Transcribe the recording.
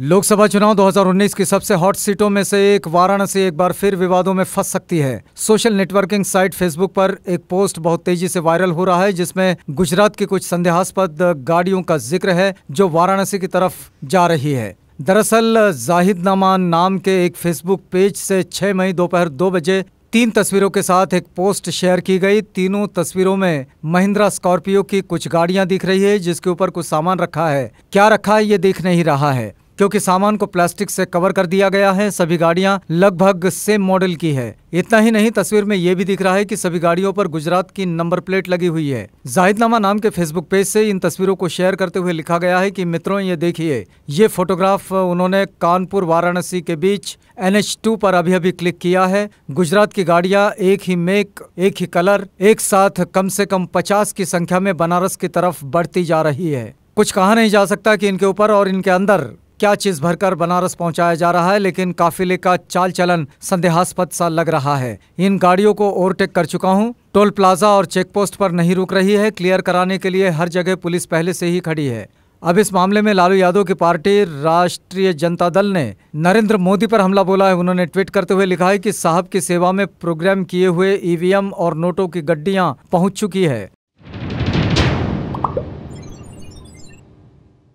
लोकसभा चुनाव 2019 की सबसे हॉट सीटों में से एक वाराणसी एक बार फिर विवादों में फंस सकती है सोशल नेटवर्किंग साइट फेसबुक पर एक पोस्ट बहुत तेजी से वायरल हो रहा है जिसमें गुजरात की कुछ संदेहास्पद गाड़ियों का जिक्र है जो वाराणसी की तरफ जा रही है दरअसल जाहिद नामान नाम के एक फेसबुक पेज से छह मई दोपहर दो बजे तीन तस्वीरों के साथ एक पोस्ट शेयर की गई तीनों तस्वीरों में महिंद्रा स्कॉर्पियो की कुछ गाड़ियां दिख रही है जिसके ऊपर कुछ सामान रखा है क्या रखा है ये देख नहीं रहा है क्योंकि सामान को प्लास्टिक से कवर कर दिया गया है सभी गाड़ियां लगभग सेम मॉडल की है इतना ही नहीं तस्वीर में ये भी दिख रहा है कि सभी गाड़ियों पर गुजरात की नंबर प्लेट लगी हुई है जाहिदनामा नाम के फेसबुक पेज से इन तस्वीरों को शेयर करते हुए लिखा गया है कि मित्रों ये देखिए ये फोटोग्राफ उन्होंने कानपुर वाराणसी के बीच एन एच टू पर अभी अभी क्लिक किया है गुजरात की गाड़िया एक ही मेक एक ही कलर एक साथ कम से कम पचास की संख्या में बनारस की तरफ बढ़ती जा रही है कुछ कहा नहीं जा सकता कि इनके ऊपर और इनके अंदर क्या चीज भरकर बनारस पहुंचाया जा रहा है लेकिन काफिले का चाल चलन संदेहास्पद सा लग रहा है इन गाड़ियों को ओवरटेक कर चुका हूं टोल प्लाजा और चेक पोस्ट पर नहीं रुक रही है क्लियर कराने के लिए हर जगह पुलिस पहले से ही खड़ी है अब इस मामले में लालू यादव की पार्टी राष्ट्रीय जनता दल ने नरेंद्र मोदी पर हमला बोला है उन्होंने ट्वीट करते हुए लिखा है कि साहब की सेवा में प्रोग्राम किए हुए ईवीएम और नोटों की गड्डियां पहुंच चुकी है